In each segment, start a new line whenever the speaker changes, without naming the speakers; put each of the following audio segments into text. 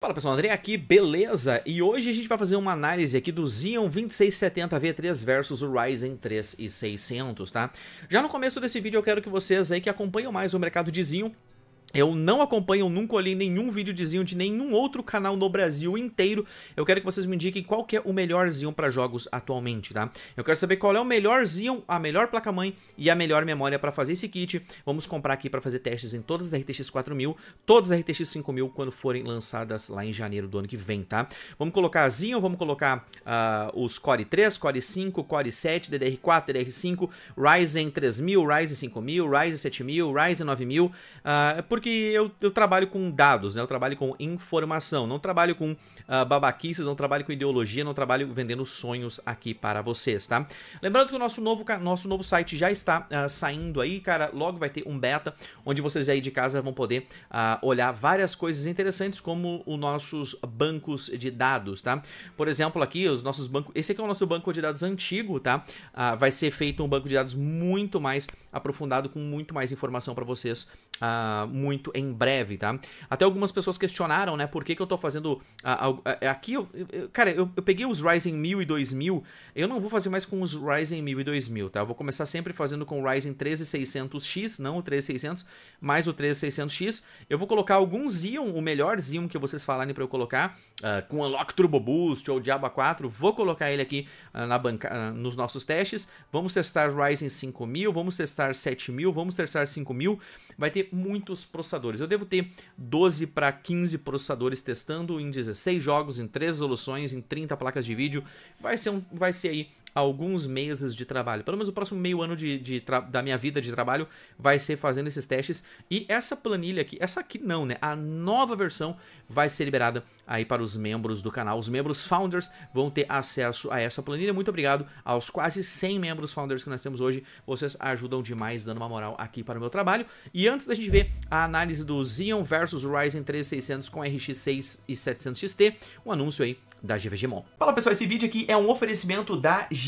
Fala pessoal, André aqui, beleza? E hoje a gente vai fazer uma análise aqui do Xeon 2670 V3 versus o Ryzen 3 e 600, tá? Já no começo desse vídeo eu quero que vocês aí que acompanham mais o mercado de Xeon eu não acompanho, nunca olhei nenhum videozinho de nenhum outro canal no Brasil inteiro. Eu quero que vocês me indiquem qual que é o melhor Xeon para jogos atualmente, tá? Eu quero saber qual é o melhor Xeon, a melhor placa-mãe e a melhor memória para fazer esse kit. Vamos comprar aqui para fazer testes em todas as RTX 4000, todas as RTX 5000 quando forem lançadas lá em janeiro do ano que vem, tá? Vamos colocar a vamos colocar uh, os Core 3, Core 5, Core 7, DDR4, DDR5, Ryzen 3000, Ryzen 5000, Ryzen 7000, Ryzen 9000, uh, ah, por porque eu, eu trabalho com dados, né? Eu trabalho com informação, não trabalho com uh, babaquices, não trabalho com ideologia, não trabalho vendendo sonhos aqui para vocês, tá? Lembrando que o nosso novo, nosso novo site já está uh, saindo aí, cara. Logo vai ter um beta, onde vocês aí de casa vão poder uh, olhar várias coisas interessantes, como os nossos bancos de dados, tá? Por exemplo, aqui, os nossos bancos. Esse aqui é o nosso banco de dados antigo, tá? vai ser feito um banco de dados muito mais aprofundado, com muito mais informação para vocês uh, muito em breve, tá? Até algumas pessoas questionaram, né, por que, que eu tô fazendo. Uh, uh, aqui, eu, eu, cara, eu, eu, peguei os Ryzen 1000 e 2000, eu não vou fazer mais com os Ryzen 1000 e 2000, tá? Eu vou começar sempre fazendo com o Ryzen 13600X, não o 13600, mais o 13600X. Eu vou colocar algum Xeon, o melhor Xeon que vocês falarem para eu colocar, com Unlock Turbo Boost ou Diaba 4, vou colocar ele aqui na banca, nos nossos testes. Vamos testar Ryzen 5000, vamos testar 7000, vamos testar 5000. Vai ter muitos processadores. Eu devo ter 12 para 15 processadores testando em 16 jogos, em 3 resoluções, em 30 placas de vídeo. Vai ser, um, vai ser aí alguns meses de trabalho. Pelo menos o próximo meio ano de, de da minha vida de trabalho vai ser fazendo esses testes. E essa planilha aqui, essa aqui não, né? A nova versão vai ser liberada aí para os membros do canal. Os membros founders vão ter acesso a essa planilha. Muito obrigado aos quase 100 membros founders que nós temos hoje. Vocês ajudam demais dando uma moral aqui para o meu trabalho. E antes da gente ver a análise do Xeon versus Ryzen 3600 com RX 6 e 700 XT, um anúncio aí da GVG Fala pessoal, esse vídeo aqui é um oferecimento da GVG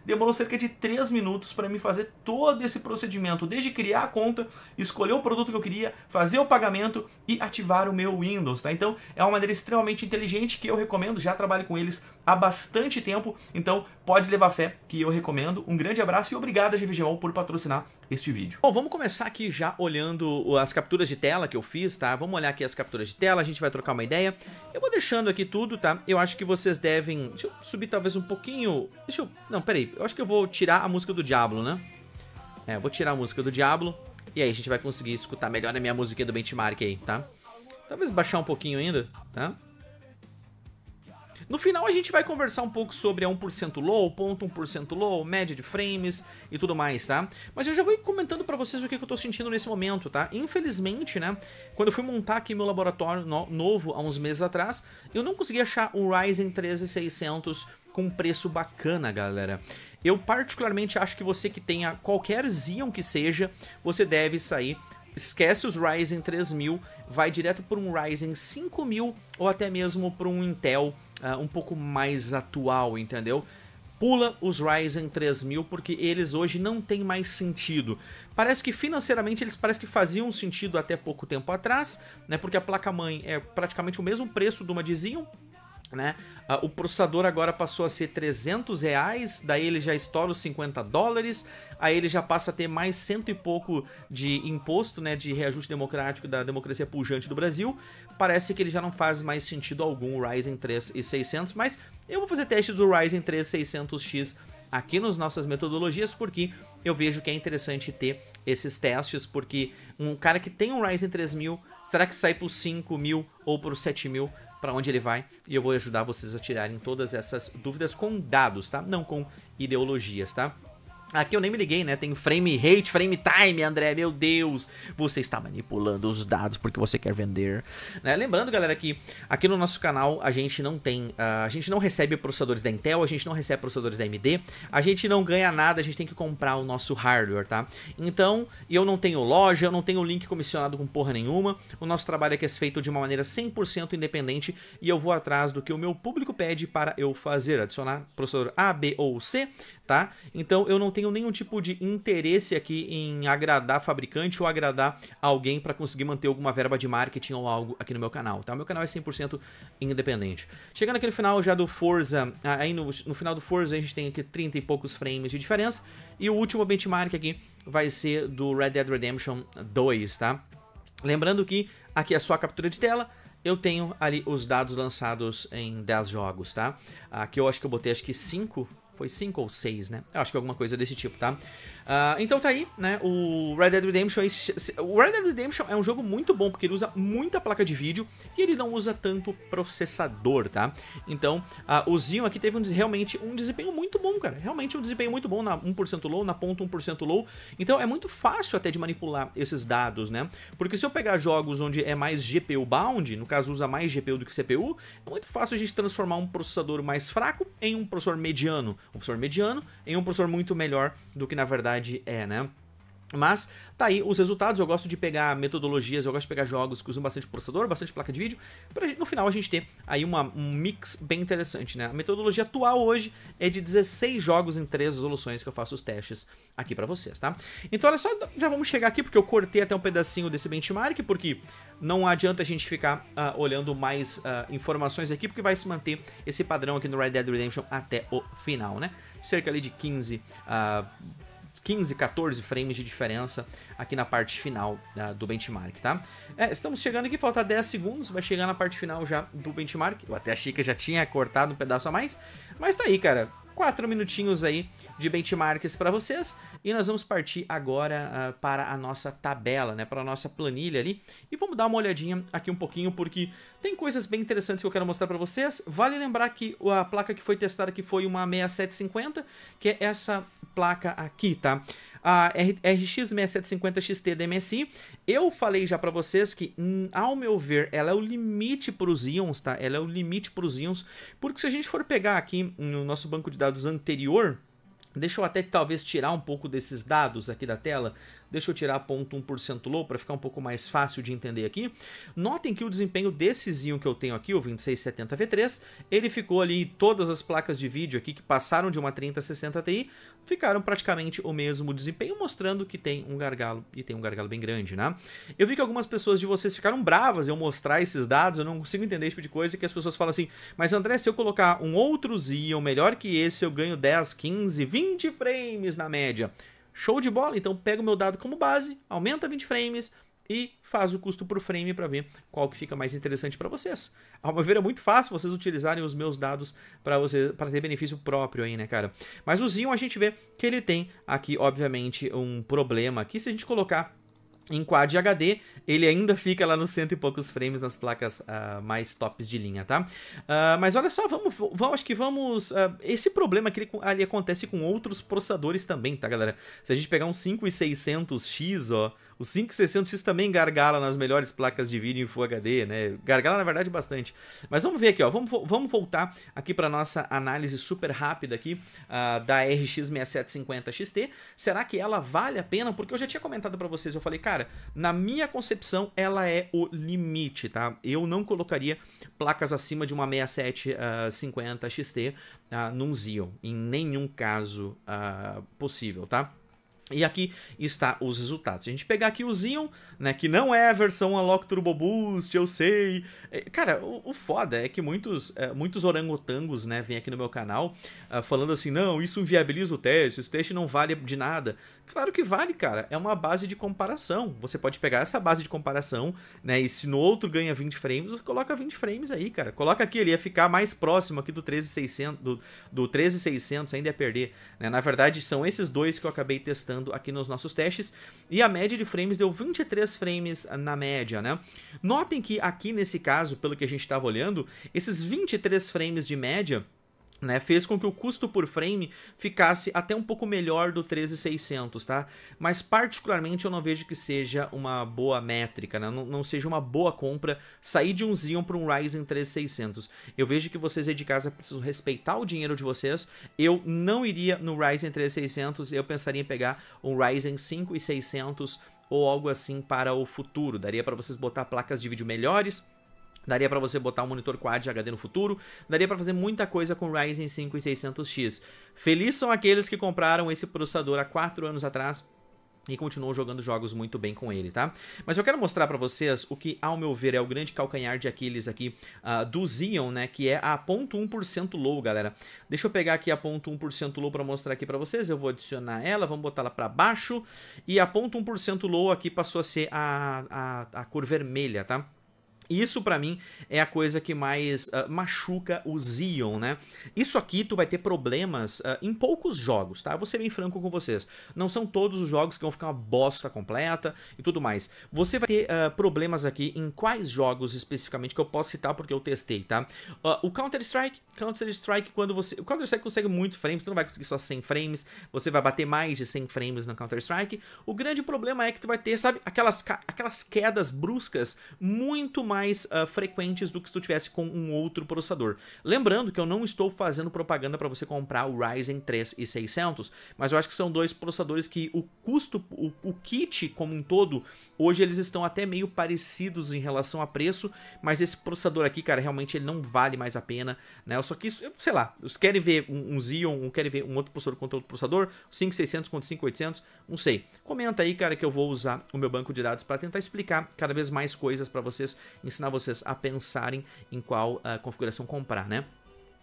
demorou cerca de 3 minutos para me fazer todo esse procedimento, desde criar a conta, escolher o produto que eu queria, fazer o pagamento e ativar o meu Windows, tá? Então é uma maneira extremamente inteligente que eu recomendo, já trabalho com eles há bastante tempo, então pode levar fé que eu recomendo. Um grande abraço e obrigado a GVGO por patrocinar este vídeo. Bom, vamos começar aqui já olhando as capturas de tela que eu fiz, tá? Vamos olhar aqui as capturas de tela, a gente vai trocar uma ideia. Eu vou deixando aqui tudo, tá? Eu acho que vocês devem... Deixa eu subir talvez um pouquinho... Deixa eu... Não, peraí. Eu acho que eu vou tirar a música do Diablo, né? É, vou tirar a música do Diablo. E aí a gente vai conseguir escutar melhor a minha musiquinha do benchmark aí, tá? Talvez baixar um pouquinho ainda, tá? No final a gente vai conversar um pouco sobre a 1% low, ponto 1% low, média de frames e tudo mais, tá? Mas eu já vou comentando para vocês o que, que eu tô sentindo nesse momento, tá? Infelizmente, né, quando eu fui montar aqui meu laboratório no novo há uns meses atrás, eu não consegui achar o Ryzen 13600 com preço bacana, galera. Eu particularmente acho que você que tenha qualquer Xeon que seja, você deve sair esquece os Ryzen 3000, vai direto para um Ryzen 5000 ou até mesmo para um Intel uh, um pouco mais atual, entendeu? Pula os Ryzen 3000 porque eles hoje não têm mais sentido. Parece que financeiramente eles parece que faziam sentido até pouco tempo atrás, né? Porque a placa mãe é praticamente o mesmo preço de uma de Xeon, né? Ah, o processador agora passou a ser 300 reais, daí ele já estoura os 50 dólares, aí ele já passa a ter mais cento e pouco de imposto, né, de reajuste democrático da democracia pujante do Brasil. Parece que ele já não faz mais sentido algum o Ryzen 3 e 600, mas eu vou fazer testes do Ryzen 3 600X aqui nas nossas metodologias, porque eu vejo que é interessante ter esses testes, porque um cara que tem um Ryzen 3000, será que sai pro 5000 ou pro 7000? para onde ele vai e eu vou ajudar vocês a tirarem todas essas dúvidas com dados, tá? Não com ideologias, tá? Aqui eu nem me liguei, né? Tem frame rate, frame time, André. Meu Deus, você está manipulando os dados porque você quer vender. Né? Lembrando, galera, que aqui no nosso canal a gente não tem, uh, a gente não recebe processadores da Intel, a gente não recebe processadores da AMD, a gente não ganha nada, a gente tem que comprar o nosso hardware, tá? Então, eu não tenho loja, eu não tenho link comissionado com porra nenhuma. O nosso trabalho aqui é feito de uma maneira 100% independente e eu vou atrás do que o meu público pede para eu fazer, adicionar processador A, B ou C, tá? Então eu não tenho nenhum tipo de interesse aqui em agradar fabricante ou agradar alguém para conseguir manter alguma verba de marketing ou algo aqui no meu canal, tá? Meu canal é 100% independente. Chegando aqui no final já do Forza, aí no, no final do Forza a gente tem aqui 30 e poucos frames de diferença, e o último benchmark aqui vai ser do Red Dead Redemption 2, tá? Lembrando que aqui é só a captura de tela, eu tenho ali os dados lançados em 10 jogos, tá? Aqui eu acho que eu botei acho que 5 foi 5 ou 6, né? Eu acho que é alguma coisa desse tipo, tá? Uh, então tá aí, né? O Red Dead Redemption. É... O Red Dead Redemption é um jogo muito bom porque ele usa muita placa de vídeo e ele não usa tanto processador, tá? Então, uh, o Zion aqui teve um, realmente um desempenho muito bom, cara. Realmente um desempenho muito bom na 1% low, na ponta 1% low. Então é muito fácil até de manipular esses dados, né? Porque se eu pegar jogos onde é mais GPU bound, no caso usa mais GPU do que CPU, é muito fácil a gente transformar um processador mais fraco em um processador mediano um professor mediano em um professor muito melhor do que na verdade é, né? Mas tá aí os resultados. Eu gosto de pegar metodologias, eu gosto de pegar jogos que usam bastante processador, bastante placa de vídeo, para no final a gente ter aí uma, um mix bem interessante, né? A metodologia atual hoje é de 16 jogos em 3 resoluções que eu faço os testes aqui para vocês, tá? Então olha só, já vamos chegar aqui porque eu cortei até um pedacinho desse benchmark, porque não adianta a gente ficar uh, olhando mais uh, informações aqui, porque vai se manter esse padrão aqui no Red Dead Redemption até o final, né? Cerca ali de 15 uh, ah, 15, 14 frames de diferença aqui na parte final né, do benchmark, tá? É, estamos chegando aqui, falta 10 segundos, vai chegar na parte final já do benchmark. Eu até achei que já tinha cortado um pedaço a mais, mas tá aí, cara quatro minutinhos aí de benchmarks para vocês e nós vamos partir agora uh, para a nossa tabela, né, para a nossa planilha ali e vamos dar uma olhadinha aqui um pouquinho porque tem coisas bem interessantes que eu quero mostrar para vocês. Vale lembrar que a placa que foi testada aqui foi uma 6750, que é essa placa aqui, tá? a RX 6750 XT da MSI. Eu falei já para vocês que, hum, ao meu ver, ela é o limite para os íons, tá? Ela é o limite para os íons, porque se a gente for pegar aqui hum, no nosso banco de dados anterior, Deixa eu até talvez tirar um pouco desses dados aqui da tela. Deixa eu tirar ponto 1% low para ficar um pouco mais fácil de entender aqui. Notem que o desempenho desse Zinho que eu tenho aqui, o 2670V3, ele ficou ali, todas as placas de vídeo aqui que passaram de uma 3060 Ti, ficaram praticamente o mesmo desempenho, mostrando que tem um gargalo, e tem um gargalo bem grande, né? Eu vi que algumas pessoas de vocês ficaram bravas eu mostrar esses dados, eu não consigo entender esse tipo de coisa, que as pessoas falam assim, mas André, se eu colocar um outro Xeon melhor que esse, eu ganho 10, 15, 20 frames na média. Show de bola, então pega o meu dado como base, aumenta 20 frames e faz o custo por frame para ver qual que fica mais interessante para vocês. Ao meu ver é muito fácil vocês utilizarem os meus dados para você para ter benefício próprio aí, né, cara? Mas o Xeon a gente vê que ele tem aqui obviamente um problema aqui se a gente colocar em Quad HD, ele ainda fica lá nos cento e poucos frames nas placas uh, mais tops de linha, tá? Uh, mas olha só, vamos, vamos acho que vamos... Uh, esse problema que ali acontece com outros processadores também, tá, galera? Se a gente pegar um 5600X, ó... O 560 x também gargala nas melhores placas de vídeo em Full HD, né? Gargala, na verdade, bastante. Mas vamos ver aqui, ó. Vamos, vamos voltar aqui para nossa análise super rápida aqui uh, da RX 6750 XT. Será que ela vale a pena? Porque eu já tinha comentado para vocês, eu falei, cara, na minha concepção, ela é o limite, tá? Eu não colocaria placas acima de uma 6750 XT uh, num Xeon, em nenhum caso uh, possível, tá? E aqui está os resultados. Se a gente pegar aqui o Zion, né, que não é a versão Unlock Turbo Boost, eu sei. É, cara, o, o foda é que muitos, é, muitos orangotangos, né, vêm aqui no meu canal uh, falando assim, não, isso inviabiliza o teste, esse teste não vale de nada. Claro que vale, cara. É uma base de comparação. Você pode pegar essa base de comparação, né, e se no outro ganha 20 frames, você coloca 20 frames aí, cara. Coloca aqui, ele ia ficar mais próximo aqui do 13600, do, do 13600, ainda ia perder. Né? Na verdade, são esses dois que eu acabei testando aqui nos nossos testes. E a média de frames deu 23 frames na média, né? Notem que aqui nesse caso, pelo que a gente estava olhando, esses 23 frames de média né, fez com que o custo por frame ficasse até um pouco melhor do 13600, tá? Mas particularmente eu não vejo que seja uma boa métrica, né? não, não, seja uma boa compra sair de um Xeon para um Ryzen 13600. Eu vejo que vocês aí de casa precisam respeitar o dinheiro de vocês. Eu não iria no Ryzen 13600, eu pensaria em pegar um Ryzen 5600 ou algo assim para o futuro. Daria para vocês botar placas de vídeo melhores, Daria para você botar um monitor Quad HD no futuro, daria para fazer muita coisa com Ryzen 5 e 600X. Feliz são aqueles que compraram esse processador há 4 anos atrás e continuam jogando jogos muito bem com ele, tá? Mas eu quero mostrar para vocês o que, ao meu ver, é o grande calcanhar de Aquiles aqui uh, do Xeon, né? Que é a 0.1% low, galera. Deixa eu pegar aqui a 0.1% low para mostrar aqui para vocês. Eu vou adicionar ela, vamos botar ela para baixo. E a 0.1% low aqui passou a ser a, a, a cor vermelha, tá? Isso para mim é a coisa que mais uh, machuca o Zion, né? Isso aqui tu vai ter problemas uh, em poucos jogos, tá? Eu vou ser bem franco com vocês. Não são todos os jogos que vão ficar uma bosta completa e tudo mais. Você vai ter uh, problemas aqui em quais jogos especificamente que eu posso citar porque eu testei, tá? o Counter-Strike Counter-Strike, quando você. O Counter-Strike consegue muito frames, tu não vai conseguir só 100 frames, você vai bater mais de 100 frames no Counter-Strike. O grande problema é que tu vai ter, sabe, aquelas, aquelas quedas bruscas muito mais uh, frequentes do que se tu tivesse com um outro processador. Lembrando que eu não estou fazendo propaganda para você comprar o Ryzen 3 e 600, mas eu acho que são dois processadores que o custo, o, o kit como um todo, hoje eles estão até meio parecidos em relação a preço, mas esse processador aqui, cara, realmente ele não vale mais a pena, né? Só que isso, sei lá, os querem ver um, um Xeon, um, querem ver um outro processador contra outro processador, 5600 contra 5800, não sei. Comenta aí, cara, que eu vou usar o meu banco de dados para tentar explicar cada vez mais coisas para vocês, ensinar vocês a pensarem em qual uh, configuração comprar, né?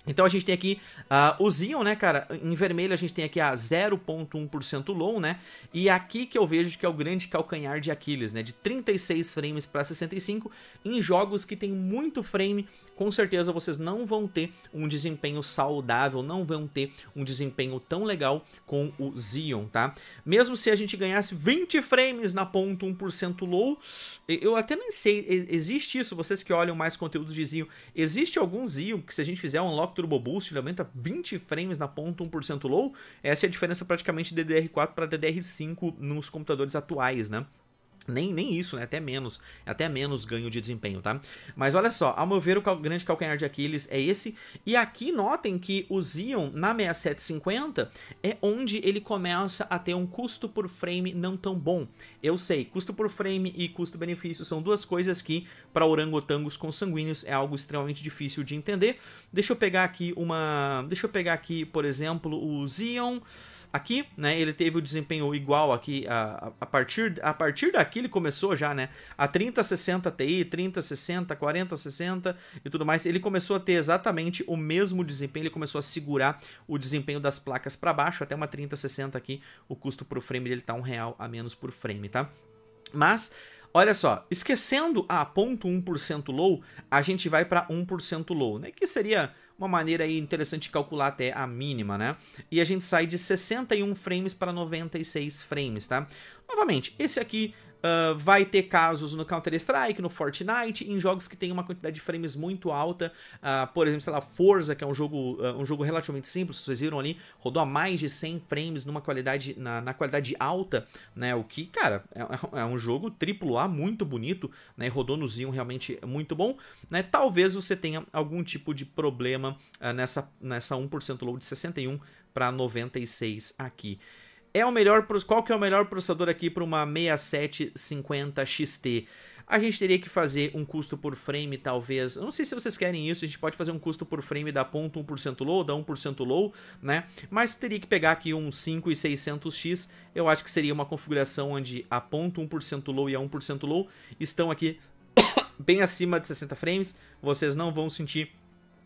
Então a gente tem aqui uh, o Xeon, né, cara? Em vermelho a gente tem aqui a 0.1% low, né? E aqui que eu vejo que é o grande calcanhar de Aquiles, né? De 36 frames para 65 em jogos que tem muito frame com certeza vocês não vão ter um desempenho saudável, não vão ter um desempenho tão legal com o Xeon, tá? Mesmo se a gente ganhasse 20 frames na ponto 1% low, eu até nem sei, existe isso, vocês que olham mais conteúdos de Xeon, existe algum Xeon que se a gente fizer um lock Turbo Boost, ele aumenta 20 frames na ponto 1% low? Essa é a diferença praticamente de DDR4 para DDR5 nos computadores atuais, né? Nem, nem isso, né? Até menos. Até menos ganho de desempenho, tá? Mas olha só, ao meu ver, o grande calcanhar de Aquiles é esse. E aqui notem que o Zion na 6750 é onde ele começa a ter um custo por frame não tão bom. Eu sei, custo por frame e custo-benefício são duas coisas que, para orangotangos consanguíneos, é algo extremamente difícil de entender. Deixa eu pegar aqui uma. Deixa eu pegar aqui, por exemplo, o Zion Aqui, né, ele teve o desempenho igual aqui, a, a, partir, a partir daqui ele começou já, né, a 60 Ti, 30 60, 40 60 e tudo mais, ele começou a ter exatamente o mesmo desempenho, ele começou a segurar o desempenho das placas para baixo, até uma 60 aqui, o custo por frame dele tá um real a menos por frame, tá? Mas... Olha só, esquecendo a 0.1% low, a gente vai para 1% low, né? Que seria uma maneira aí interessante de calcular até a mínima, né? E a gente sai de 61 frames para 96 frames, tá? Novamente, esse aqui Uh, vai ter casos no Counter-Strike, no Fortnite, em jogos que tem uma quantidade de frames muito alta. Uh, por exemplo, sei lá, Forza, que é um jogo, uh, um jogo relativamente simples, vocês viram ali, rodou a mais de 100 frames numa qualidade, na, na qualidade alta, né? O que, cara, é, é um jogo AAA muito bonito, né? Rodou no Zinho realmente muito bom, né? Talvez você tenha algum tipo de problema nessa, nessa 1% low de 61 para 96 aqui é o melhor, qual que é o melhor processador aqui para uma 6750 XT? a gente teria que fazer um custo por frame, talvez. Eu não sei se vocês querem isso, a gente pode fazer um custo por frame da ponto 1% low, da 1% low, né? Mas teria que pegar aqui um 5 e 600x, eu acho que seria uma configuração onde a ponto low e a 1% low estão aqui bem acima de 60 frames, vocês não vão sentir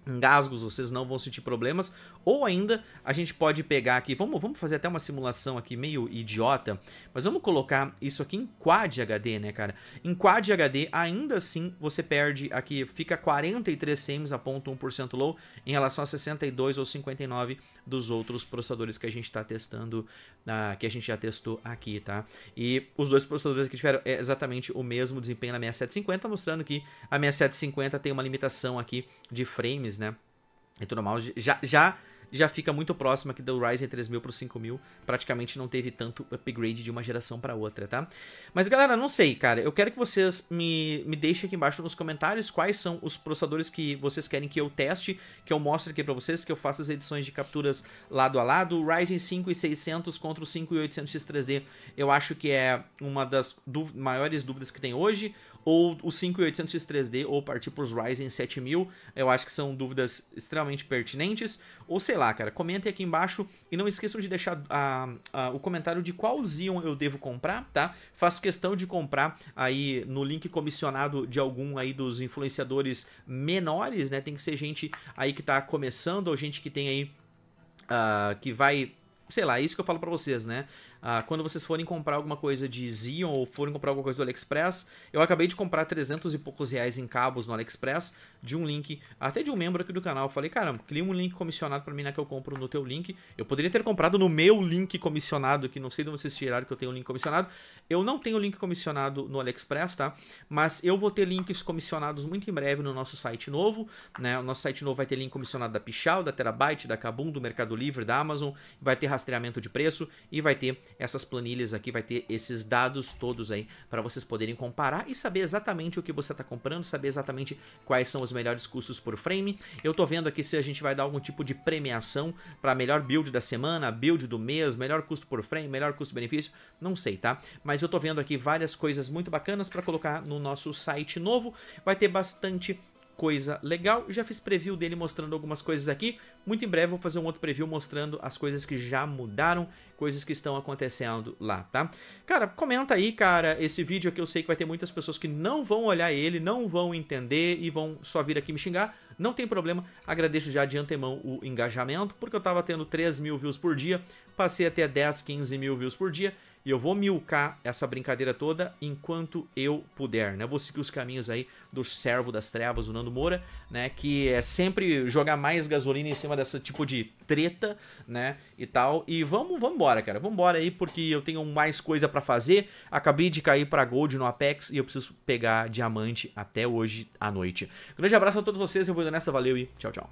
engasgos, vocês não vão sentir problemas. Ou ainda, a gente pode pegar aqui, vamos, vamos fazer até uma simulação aqui meio idiota, mas vamos colocar isso aqui em Quad HD, né, cara? Em Quad HD, ainda assim, você perde aqui, fica 43 frames a ponto 1% low em relação a 62 ou 59 dos outros processadores que a gente está testando, uh, que a gente já testou aqui, tá? E os dois processadores que tiveram é exatamente o mesmo desempenho na 6750, mostrando que a 6750 tem uma limitação aqui de frames milhões, né? E tudo mais. Já, já, já fica muito próximo aqui do Ryzen 3000 pro 5000. Praticamente não teve tanto upgrade de uma geração para outra, tá? Mas galera, não sei, cara. Eu quero que vocês me, me deixem aqui embaixo nos comentários quais são os processadores que vocês querem que eu teste, que eu mostre aqui para vocês, que eu faça as edições de capturas lado a lado. O Ryzen 5 e 600 contra o 5 e 800X 3D. Eu acho que é uma das maiores dúvidas que tem hoje ou o 5800 X3D, ou partir para os Ryzen 7000. Eu acho que são dúvidas extremamente pertinentes. Ou sei lá, cara, comentem aqui embaixo e não esqueçam de deixar a, a, o comentário de qual Xeon eu devo comprar, tá? Faço questão de comprar aí no link comissionado de algum aí dos influenciadores menores, né? Tem que ser gente aí que tá começando ou gente que tem aí uh, que vai sei lá, é isso que eu falo para vocês, né? Ah, quando vocês forem comprar alguma coisa de Zion ou forem comprar alguma coisa do AliExpress, eu acabei de comprar 300 e poucos reais em cabos no AliExpress de um link, até de um membro aqui do canal. Eu falei, caramba, cria um link comissionado para mim né, que eu compro no teu link. Eu poderia ter comprado no meu link comissionado, que não sei de onde vocês tiraram que eu tenho um link comissionado. Eu não tenho link comissionado no AliExpress, tá? Mas eu vou ter links comissionados muito em breve no nosso site novo, né? O nosso site novo vai ter link comissionado da Pichal, da Terabyte, da Kabum, do Mercado Livre, da Amazon, vai ter rastreamento de preço e vai ter essas planilhas aqui, vai ter esses dados todos aí para vocês poderem comparar e saber exatamente o que você está comprando, saber exatamente quais são os melhores custos por frame. Eu tô vendo aqui se a gente vai dar algum tipo de premiação para melhor build da semana, build do mês, melhor custo por frame, melhor custo-benefício, não sei, tá? Mas eu estou vendo aqui várias coisas muito bacanas para colocar no nosso site novo. Vai ter bastante coisa legal. Já fiz preview dele mostrando algumas coisas aqui. Muito em breve vou fazer um outro preview mostrando as coisas que já mudaram, coisas que estão acontecendo lá, tá? Cara, comenta aí, cara, esse vídeo que eu sei que vai ter muitas pessoas que não vão olhar ele, não vão entender e vão só vir aqui me xingar. Não tem problema, agradeço já de antemão o engajamento, porque eu tava tendo 3 mil views por dia, passei até 10, 15 mil views por dia. E eu vou milcar essa brincadeira toda enquanto eu puder, né? Eu vou seguir os caminhos aí do servo das trevas, o Nando Moura, né? Que é sempre jogar mais gasolina em cima dessa tipo de treta, né? E tal. E vamos, vamos embora, cara. Vamos embora aí porque eu tenho mais coisa para fazer. Acabei de cair para gold no Apex e eu preciso pegar diamante até hoje à noite. Grande abraço a todos vocês, eu vou nessa, valeu e tchau, tchau.